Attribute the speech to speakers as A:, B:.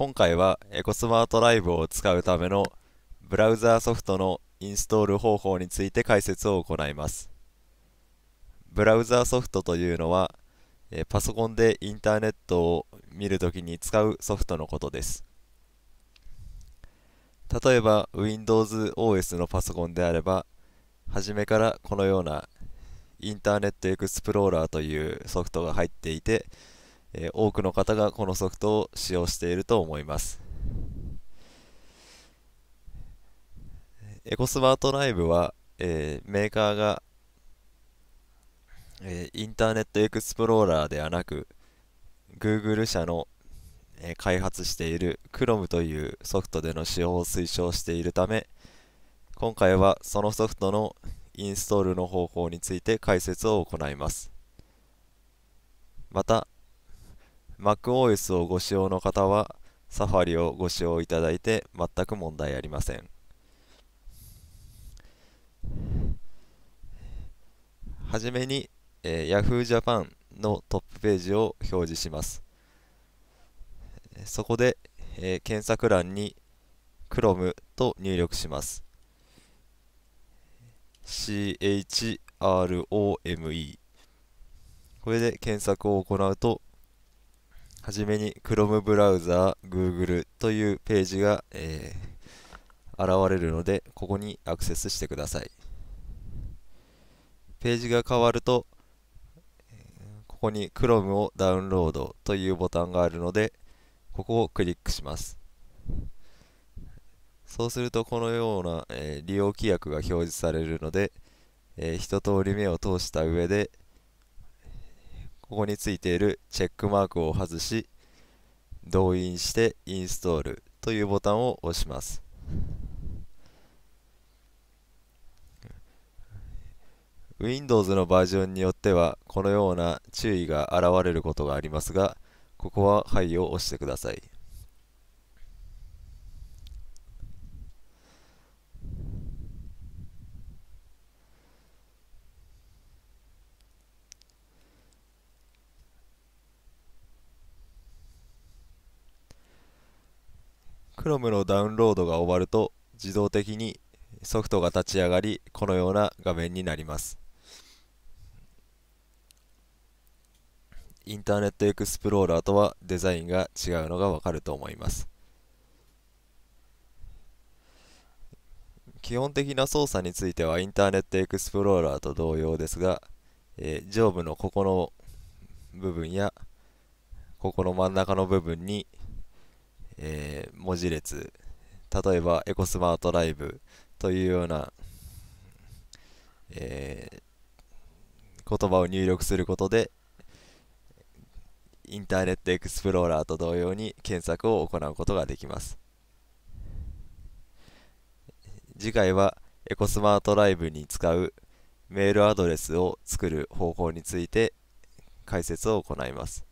A: 今回はエコスマートライブを使うためのブラウザーソフトのインストール方法について解説を行いますブラウザーソフトというのはパソコンでインターネットを見るときに使うソフトのことです例えば WindowsOS のパソコンであれば初めからこのようなインターネットエクスプローラーというソフトが入っていてえ多くの方がこのソフトを使用していると思いますエコスマートライブは、えメーカーが、えインターネットエクスプローラーではなく Google 社の、え開発している Chrome というソフトでの使用を推奨しているため今回はそのソフトのインストールの方法について解説を行いますまた MacOS をご使用の方は、サファリをご使用いただいて全く問題ありません。はじめに、えー、Yahoo Japan のトップページを表示します。そこで、えー、検索欄に Chrome と入力します。CHROME これで検索を行うとはじめに Chrome ブラウザー、Google というページが、えー、現れるので、ここにアクセスしてください。ページが変わると、ここに Chrome をダウンロードというボタンがあるので、ここをクリックします。そうするとこのような、えー、利用規約が表示されるので、えー、一通り目を通した上で、ここについているチェックマークを外し動員してインストールというボタンを押しますウィンドウズのバージョンによってはこのような注意が現れることがありますがここは「はい」を押してください Chrome のダウンロードが終わると自動的にソフトが立ち上がりこのような画面になりますインターネットエクスプローラーとはデザインが違うのがわかると思います基本的な操作についてはインターネットエクスプローラーと同様ですが、えー、上部のここの部分やここの真ん中の部分にえー、文字列例えばエコスマートライブというような、えー、言葉を入力することでインターネットエクスプローラーと同様に検索を行うことができます次回はエコスマートライブに使うメールアドレスを作る方法について解説を行います